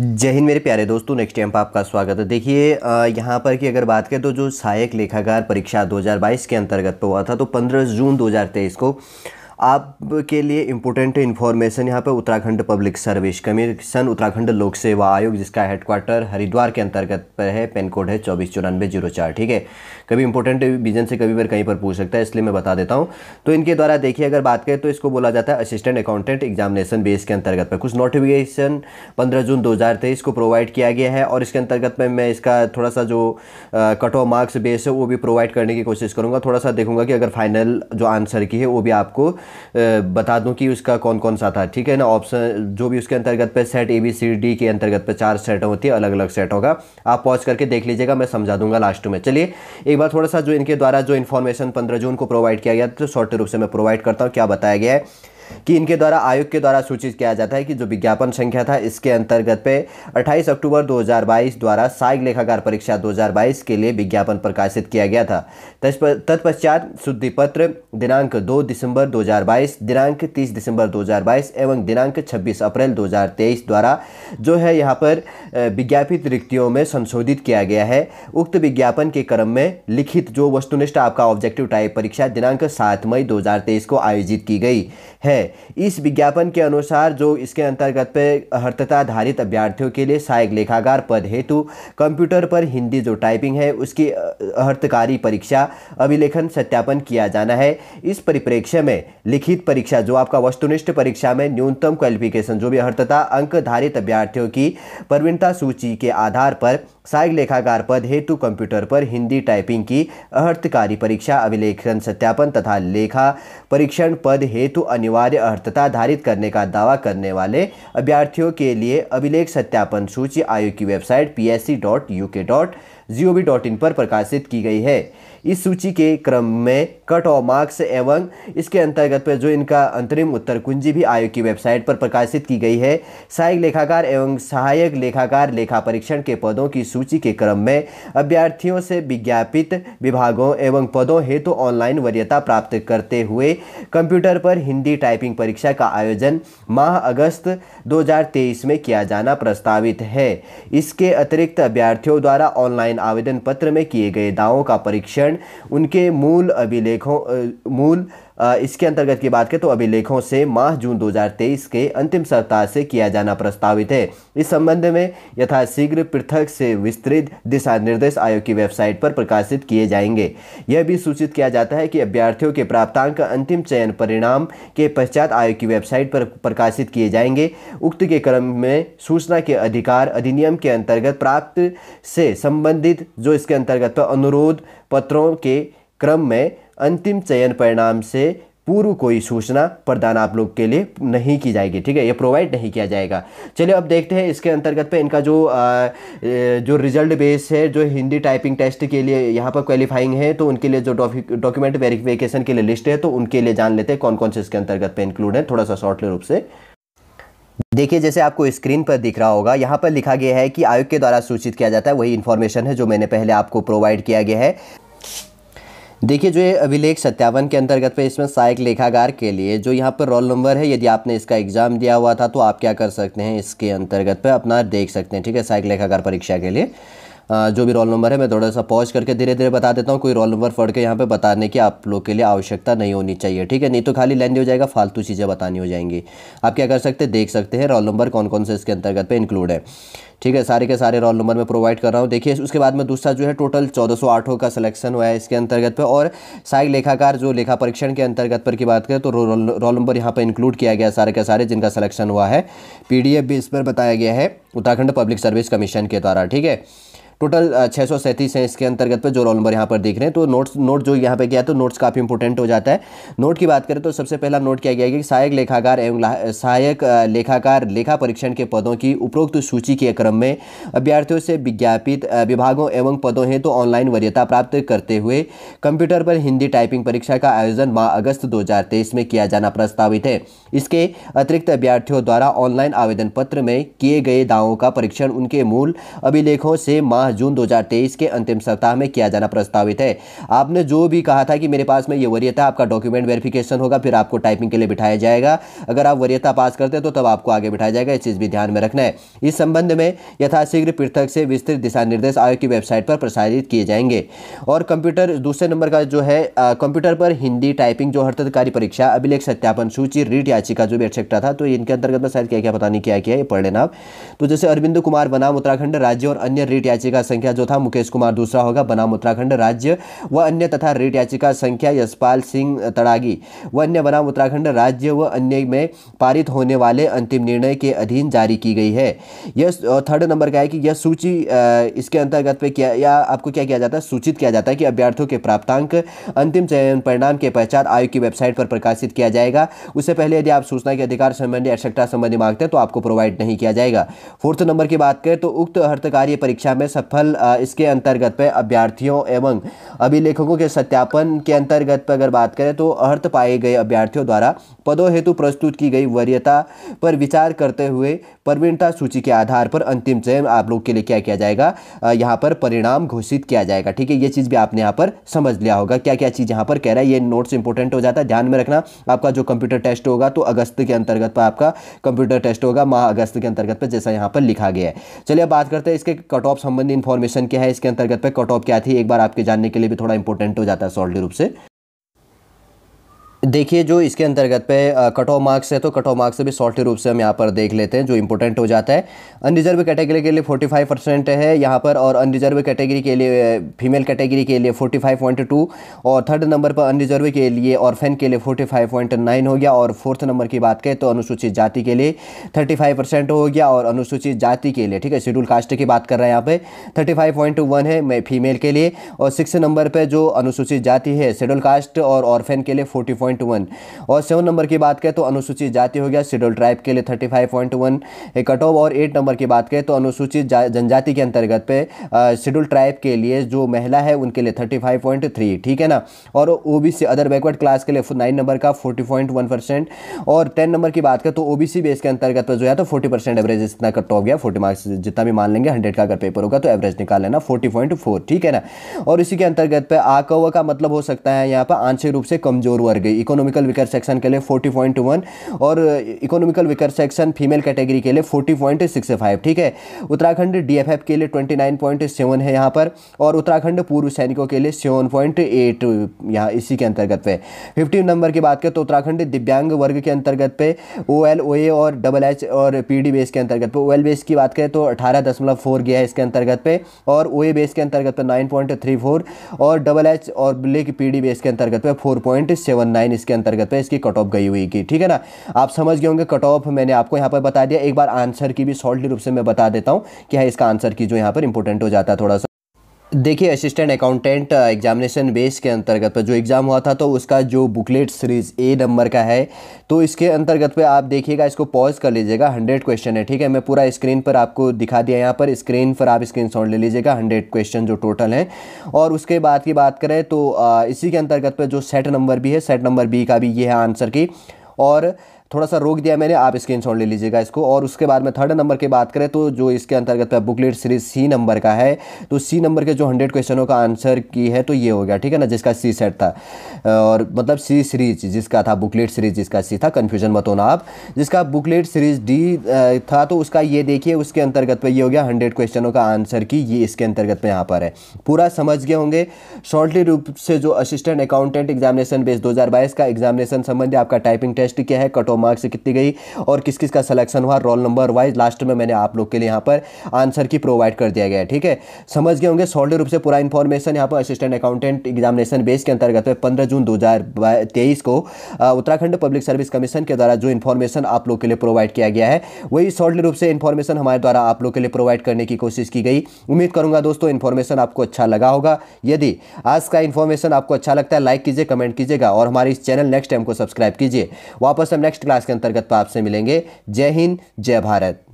जय हिंद मेरे प्यारे दोस्तों नेक्स्ट टाइम पर आपका स्वागत है देखिए यहाँ पर की अगर बात करें तो जो सहायक लेखाकार परीक्षा 2022 के अंतर्गत हुआ था तो 15 जून 2023 को आपके लिए इम्पोर्टेंट इन्फॉर्मेशन यहाँ पर Uttarakhand public service commission Uttarakhand लोक सेवा आयोग जिसका हेडक्वार्टर हरिद्वार के अंतर्गत पर है पेन कोड है चौबीस चौरानवे जीरो चार ठीक है कभी इंपॉर्टेंट विजन से कभी बार कहीं पर पूछ सकता है इसलिए मैं बता देता हूँ तो इनके द्वारा देखिए अगर बात करें तो इसको बोला जाता है असिस्टेंट अकाउंटेंट एग्जामिनेशन बेस के अंतर्गत पर कुछ नोटिफिकेशन पंद्रह जून दो को प्रोवाइड किया गया है और इसके अंतर्गत में मैं इसका थोड़ा सा जो कट ऑफ मार्क्स बेस है वो भी प्रोवाइड करने की कोशिश करूँगा थोड़ा सा देखूँगा कि अगर फाइनल जो आंसर की है वो भी आपको बता दूं कि उसका कौन कौन सा था ठीक है ना ऑप्शन जो भी उसके अंतर्गत पे set A B C D के अंतर्गत पे चार सेट होती है अलग अलग सेट होगा आप पॉज करके देख लीजिएगा मैं समझा दूंगा लास्ट में चलिए एक बार थोड़ा सा जो इनके द्वारा जो इन्फॉर्मेशन पंद्रह जून को प्रोवाइड किया गया तो शॉर्ट रूप से मैं प्रोवाइड करता हूँ क्या बताया गया है कि इनके द्वारा आयोग के द्वारा सूचित किया जाता है कि जो विज्ञापन संख्या था इसके अंतर्गत पे 28 अक्टूबर 2022 द्वारा सहायक लेखाकार परीक्षा 2022 के लिए विज्ञापन प्रकाशित किया गया था तत्पश्चात शुद्धि पत्र दिनांक 2 दिसंबर 2022 दिनांक 30 दिसंबर 2022 एवं दिनांक 26 अप्रैल 2023 द्वारा जो है यहाँ पर विज्ञापित रिक्तियों में संशोधित किया गया है उक्त विज्ञापन के क्रम में लिखित जो वस्तुनिष्ठ आपका ऑब्जेक्टिव टाइप परीक्षा दिनांक सात मई दो को आयोजित की गई है है इस विज्ञापन के अनुसार जो इसके अंतर्गत पे हर्तताधारित अभ्यर्थियों के लिए सहायक लेखागार पद हेतु कंप्यूटर पर हिंदी जो टाइपिंग है उसकी हर्तकारी परीक्षा अभिलेखन सत्यापन किया जाना है इस परिप्रेक्ष्य में लिखित परीक्षा जो आपका वस्तुनिष्ठ परीक्षा में न्यूनतम क्वालिफिकेशन जो भी हर्तता अंक धारित अभ्यर्थियों की प्रवीणता सूची के आधार पर सहायक लेखाकार पद हेतु कंप्यूटर पर हिंदी टाइपिंग की अहर्तकारी परीक्षा अभिलेखन सत्यापन तथा लेखा परीक्षण पद हेतु अनिवार्य अर्थता धारित करने का दावा करने वाले अभ्यर्थियों के लिए अभिलेख सत्यापन सूची आयोग की website P dot U K dot G O V dot in पर प्रकाशित की गई है इस सूची के क्रम में कट ऑफ मार्क्स एवं इसके अंतर्गत पर जो इनका अंतरिम उत्तर कुंजी भी आयोग की वेबसाइट पर प्रकाशित की गई है सहायक लेखाकार एवं सहायक लेखाकार लेखा परीक्षण के पदों की सूची के क्रम में अभ्यर्थियों से विज्ञापित विभागों एवं पदों हेतु तो ऑनलाइन वरीयता प्राप्त करते हुए कंप्यूटर पर हिंदी टाइपिंग परीक्षा का आयोजन माह अगस्त 2023 में किया जाना प्रस्तावित है इसके अतिरिक्त अभ्यर्थियों द्वारा ऑनलाइन आवेदन पत्र में किए गए दावों का परीक्षण उनके मूल अभिलेखों मूल इसके अंतर्गत की बात करें तो अभिलेखों से माह जून 2023 के अंतिम सप्ताह से किया जाना प्रस्तावित है इस संबंध में यथाशीघ्र पृथक से विस्तृत दिशा निर्देश आयोग की वेबसाइट पर प्रकाशित किए जाएंगे यह भी सूचित किया जाता है कि अभ्यर्थियों के प्राप्तांक अंतिम चयन परिणाम के पश्चात आयोग की वेबसाइट पर प्रकाशित किए जाएंगे उक्त के क्रम में सूचना के अधिकार अधिनियम के अंतर्गत प्राप्त से संबंधित जो इसके अंतर्गत अनुरोध पत्रों के क्रम में अंतिम चयन परिणाम से पूर्व कोई सूचना प्रदान आप लोग के लिए नहीं की जाएगी ठीक है ये प्रोवाइड नहीं किया जाएगा चलिए अब देखते हैं इसके अंतर्गत पे इनका जो आ, जो रिजल्ट बेस है जो हिंदी टाइपिंग टेस्ट के लिए यहाँ पर क्वालिफाइंग है तो उनके लिए जो डॉक्यूमेंट वेरिफिकेशन के लिए लिस्ट है तो उनके लिए जान लेते हैं कौन कौन से इसके अंतर्गत पे इंक्लूड है थोड़ा सा शॉर्टली रूप से देखिए जैसे आपको स्क्रीन पर दिख रहा होगा यहाँ पर लिखा गया है कि आयोग के द्वारा सूचित किया जाता है वही इन्फॉर्मेशन है जो मैंने पहले आपको प्रोवाइड किया गया है देखिए जो ये अभिलेख सत्यावन के अंतर्गत पे इसमें सहायक लेखागार के लिए जो यहाँ पर रोल नंबर है यदि आपने इसका एग्ज़ाम दिया हुआ था तो आप क्या कर सकते हैं इसके अंतर्गत पे अपना देख सकते हैं ठीक है सहायक लेखागार परीक्षा के लिए जो भी रोल नंबर है मैं थोड़ा सा पॉज करके धीरे धीरे बता देता हूँ कोई रोल नंबर पढ़ के यहाँ पर बताने की आप लोग के लिए आवश्यकता नहीं होनी चाहिए ठीक है नहीं तो खाली लेंदी हो जाएगा फालतू चीज़ें बतानी हो जाएंगी आप क्या कर सकते हैं देख सकते हैं रोल नंबर कौन कौन से इसके अंतर्गत पर इंक्लूड है ठीक है सारे के सारे रोल नंबर मैं प्रोवाइड कर रहा हूँ देखिए उसके बाद में दूसरा जो है टोटल चौदह सौ आठों का सिलेक्शन हुआ है इसके अंतर्गत पर और सहायक लेखाकार जो लेखा परीक्षण के अंतर्गत पर की बात करें तो रोल नंबर यहाँ पर इंक्लूड किया गया सारे के सारे जिनका सिलेक्शन हुआ है पी इस पर बताया गया है उत्तराखंड पब्लिक सर्विस कमीशन के द्वारा ठीक है टोटल छः सौ सैंतीस हैं इसके अंतर्गत पर जो रोल नंबर यहाँ पर देख रहे हैं तो नोट्स नोट जो यहाँ पर किया तो नोट्स काफ़ी इंपॉर्टेंट हो जाता है नोट की बात करें तो सबसे पहला नोट किया गया कि सहायक लेखाकार एवं सहायक लेखाकार लेखा परीक्षण के पदों की उपरोक्त सूची के क्रम में अभ्यर्थियों से विज्ञापित विभागों एवं पदों हैं तो ऑनलाइन वरीयता प्राप्त करते हुए कंप्यूटर पर हिंदी टाइपिंग परीक्षा का आयोजन माह अगस्त दो में किया जाना प्रस्तावित है इसके अतिरिक्त अभ्यर्थियों द्वारा ऑनलाइन आवेदन पत्र में किए गए दावों का परीक्षण उनके मूल अभिलेखों से माह माह जून 2023 के अंतिम सप्ताह में किया जाना प्रस्तावित है आपने जो भी कहा था कि मेरे पास में ये वरीयता आपका डॉक्यूमेंट वेरिफिकेशन होगा फिर आपको टाइपिंग के लिए बिठाया जाएगा अगर आप वरीयता पास करते तो तब आपको आगे बिठाया जाएगा इस चीज़ भी ध्यान में रखना है इस संबंध में यथाशीघ्र पृथक से विस्तृत दिशा निर्देश आयोग की वेबसाइट पर प्रसारित किए जाएंगे और कंप्यूटर दूसरे नंबर का जो है कंप्यूटर पर हिंदी टाइपिंग जो हड़तालकारी परीक्षा अभिलेख सत्यापन सूची रीट याचिका जो भी एक्सेट्रा था तो इनके अंतर्गत में शायद क्या क्या पता नहीं क्या किया ये पढ़ लेना आप तो जैसे अरविंद कुमार बनाम उत्तराखंड राज्य और अन्य रीट याचिका याचिका संख्या जो था मुकेश कुमार दूसरा होगा बनाम उत्तराखंड राज्य व अन्य तथा रेट याचिका संख्या यशपाल सिंह तड़ागी व अन्य बनाम उत्तराखंड राज्य व अन्य में पारित होने वाले अंतिम निर्णय के अधीन जारी की गई है यह थर्ड नंबर का है कि यह सूची इसके अंतर्गत पे किया या आपको क्या किया जाता है सूचित किया जाता है कि अभ्यर्थियों के प्राप्तांक अंतिम चयन परिणाम के पहचान आयोग की वेबसाइट पर प्रकाशित किया जाएगा उससे पहले यदि आप सूचना के अधिकार संबंधी एक्सेट्रा संबंधी मांगते हैं तो आपको प्रोवाइड नहीं किया जाएगा फोर्थ नंबर की बात करें तो उक्त हर्तकारी परीक्षा में सब फल इसके अंतर्गत पे अभ्यर्थियों एवं अभिलेखकों के सत्यापन के अंतर्गत पर अगर बात करें तो अर्थ पाए गए अभ्यर्थियों द्वारा पदों हेतु प्रस्तुत की गई वरीयता पर विचार करते हुए प्रवीणता सूची के आधार पर अंतिम चयन आप लोग के लिए क्या किया जाएगा यहाँ पर परिणाम घोषित किया जाएगा ठीक है ये चीज़ भी आपने यहाँ पर समझ लिया होगा क्या क्या चीज़ यहाँ पर कह रहा है ये नोट्स इंपॉर्टेंट हो जाता है ध्यान में रखना आपका जो कंप्यूटर टेस्ट होगा तो अगस्त के अंतर्गत पर आपका कंप्यूटर टेस्ट होगा माह अगस्त के अंतर्गत पर जैसा यहाँ पर लिखा गया है चलिए बात करते हैं इसके कट ऑफ संबंधी इन्फॉर्मेशन क्या है इसके अंतर्गत पे कट ऑफ क्या थी एक बार आपके जानने के लिए भी थोड़ा इंपॉर्टेंट हो जाता है सॉल्ट रूप से देखिए जो इसके अंतर्गत पे कट ऑफ मार्क्स है तो कट ऑफ मार्क्स भी सॉल्टी रूप से हम यहाँ पर देख लेते हैं जो इंपॉर्टेंट हो जाता है अनरिजर्व कैटेगरी के लिए 45 परसेंट है यहाँ पर और अनरिजर्व कैटेगरी के लिए फीमेल कैटेगरी के लिए 45.2 और थर्ड नंबर पर अनरिजर्व के लिए ऑर्फेन के लिए नाइन हो गया और फोर्थ नंबर की बात करें तो अनुसूचित जाति के लिए थर्टी हो गया और अनुसूचित जाति के लिए ठीक है शेड्यूल कास्ट की बात कर रहे हैं यहाँ पर थर्टी है फीमेल के लिए और सिक्स नंबर पर जो अनुसूचित जाति है शेड्यूल कास्ट और ऑर्फेन के लिए फोर्टी पॉइंट वन और सेवन नंबर की बात करें तो अनुसूचित जाति हो गया शेड्यूल ट्राइब के लिए thirty five point one cut off और एट नंबर की बात करें तो अनुसूचित जनजाति के अंतर्गत पे शेड्यूल ट्राइब के लिए जो महिला है उनके लिए थर्टी फाइव पॉइंट थ्री ठीक है ना और ओ अदर बैकवर्ड क्लास के लिए नाइन नंबर का फोर्टी पॉइंट वन परसेंट और टेन नंबर की बात करें तो ओ बेस के अंतर्गत पर जो है तो फोर्टी परसेंट एवरेज जितना कट ऑफ गया फोर्टी मार्क्स जितना भी मान लेंगे हंड्रेड का अगर पेपर होगा तो एवरेज निकाल लेना फोर्टी पॉइंट फोर ठीक है ना और इसी के अंतर्गत पे आकव का मतलब हो सकता है यहाँ पर आंशिक रूप से कमजोर वर्ग इकोनॉमिकल विकर सेक्शन के लिए फोर्टी पॉइंट वन और economical weaker section female category के लिए फोर्टी पॉइंट सिक्स फाइव ठीक है उत्तराखंड डी के लिए ट्वेंटी नाइन पॉइंट सेवन है यहाँ पर और उत्तराखंड पूर्व सैनिकों के लिए सेवन पॉइंट एट यहाँ इसी के अंतर्गत पे फिफ्टीन नंबर की बात करें तो उत्तराखंड दिव्यांग वर्ग के अंतर्गत पे ओ एल ओ ए और डबल एच और पी डी बेस के अंतर्गत पे ओ एल बेस की बात करें तो अठारह दशमलव फोर गया है इसके अंतर्गत पे और ओ ए बेस के अंतर्गत पे नाइन पॉइंट थ्री फोर और डबल एच और ब्लैक पी डी बेस के अंतर्गत पे four point seven nine line इसके अंतर्गत पे इसकी कट ऑफ गई हुई की ठीक है ना आप समझ गए होंगे कट ऑफ मैंने आपको यहाँ पर बता दिया एक बार आंसर की भी सॉल्ट रूप से मैं बता देता हूँ कि हाँ इसका आंसर की जो यहाँ पर इंपॉर्टेंट हो जाता है थोड़ा सा देखिए असिस्टेंट अकाउंटेंट एग्जामिनेशन बेस के अंतर्गत पर जो एग्ज़ाम हुआ था तो उसका जो बुकलेट सीरीज़ ए नंबर का है तो इसके अंतर्गत पे आप देखिएगा इसको पॉज कर लीजिएगा हंड्रेड क्वेश्चन है ठीक है मैं पूरा स्क्रीन पर आपको दिखा दिया यहाँ पर स्क्रीन पर आप स्क्रीन ले लीजिएगा हंड्रेड क्वेश्चन जो टोटल हैं और उसके बाद की बात करें तो uh, इसी के अंतर्गत पर जो सेट नंबर भी है सेट नंबर बी का भी ये है आंसर की और थोड़ा सा रोक दिया मैंने आप स्क्रीन ले लीजिएगा इसको और उसके बाद में थर्ड नंबर की बात करें तो जो इसके अंतर्गत बुकलेट सीरीज सी नंबर का है तो सी नंबर के जो हंड्रेड क्वेश्चनों का आंसर की है तो ये हो गया ठीक है ना जिसका सी सेट था और मतलब सी सीरीज जिसका था बुकलेट सीरीज जिसका सी था कन्फ्यूजन मत होना आप जिसका बुकलेट सीरीज डी था तो उसका ये देखिए उसके अंतर्गत पर ये हो गया हंड्रेड क्वेश्चनों का आंसर की ये इसके अंतर्गत में यहाँ पर है पूरा समझ गए होंगे शॉर्टली रूप से जो असिस्टेंट अकाउंटेंट एग्जामिनेशन बेस दो का एग्जामिनेशन संबंधी आपका टाइपिंग टेस्ट क्या है कट ऑफ मार्क्स से कितनी गई और किस किस का सलेक्शन हुआ रोल नंबर वाइज लास्ट में मैंने आप लोग के लिए यहाँ पर आंसर की प्रोवाइड कर दिया गया है ठीक है समझ गए होंगे सॉल्ड रूप से पूरा इन्फॉर्मेशन यहाँ पर असिस्टेंट अकाउंटेंट एग्जामिनेशन बेस के अंतर्गत पंद्रह जून दो को उत्तराखंड पब्लिक सर्विस कमीशन के द्वारा जो इन्फॉर्मेशन आप लोग के लिए प्रोवाइड किया गया है वही सॉल्ड रूप से इन्फॉर्मेशन हमारे द्वारा आप लोग के लिए प्रोवाइड करने की कोशिश की गई उम्मीद करूंगा दोस्तों इन्फॉर्मेशन आपको अच्छा लगा होगा यदि आज का इन्फॉर्मेशन आपको अच्छा लगता है लाइक कीजिए कमेंट कीजिएगा और हमारे इस चैनल नेक्स्ट टाइम को सब्सक्राइब कीजिए वापस हम नेक्स्ट क्लास के अंतर्गत आपसे मिलेंगे जय हिंद जय भारत